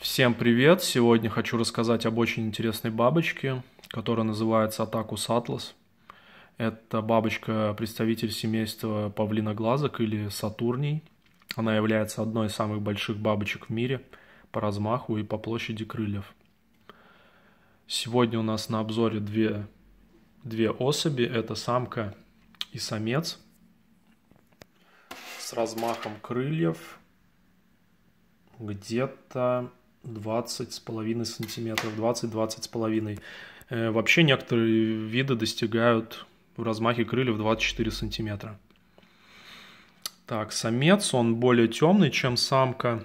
Всем привет! Сегодня хочу рассказать об очень интересной бабочке, которая называется Атакус атлас. Это бабочка представитель семейства павлиноглазок или сатурний. Она является одной из самых больших бабочек в мире по размаху и по площади крыльев. Сегодня у нас на обзоре две, две особи. Это самка и самец с размахом крыльев где-то 20 с половиной сантиметров, 20-20 с половиной. Э, вообще некоторые виды достигают в размахе крыльев 24 сантиметра. Так, самец, он более темный, чем самка.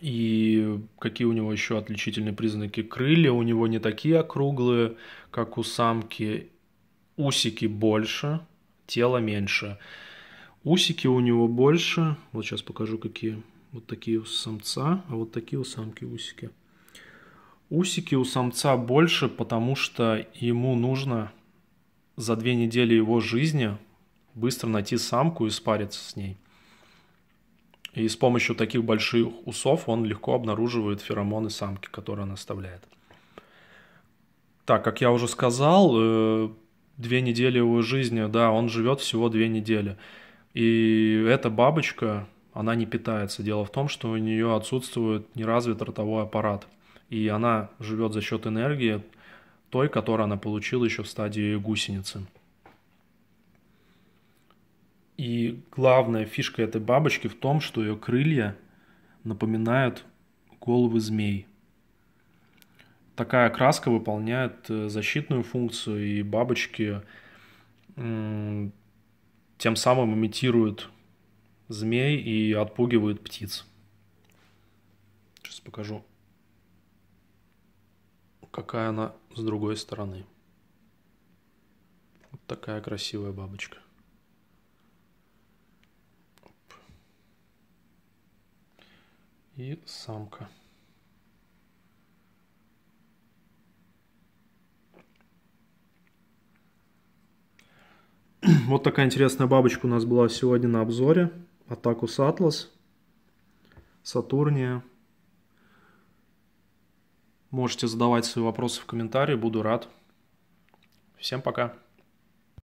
И какие у него еще отличительные признаки? Крылья у него не такие округлые, как у самки. Усики больше, тело меньше. Усики у него больше. Вот сейчас покажу, какие. Вот такие у самца, а вот такие у самки усики. Усики у самца больше, потому что ему нужно за две недели его жизни быстро найти самку и спариться с ней. И с помощью таких больших усов он легко обнаруживает феромоны самки, которые она оставляет. Так, как я уже сказал, э, две недели его жизни, да, он живет всего две недели. И эта бабочка она не питается. Дело в том, что у нее отсутствует неразвит ротовой аппарат, и она живет за счет энергии той, которую она получила еще в стадии гусеницы. И главная фишка этой бабочки в том, что ее крылья напоминают головы змей. Такая краска выполняет э, защитную функцию, и бабочки тем самым имитируют змей и отпугивают птиц. Сейчас покажу, какая она с другой стороны. Вот такая красивая бабочка. И самка. Вот такая интересная бабочка у нас была сегодня на обзоре. Атакус Атлас, Сатурния. Можете задавать свои вопросы в комментарии, буду рад. Всем пока.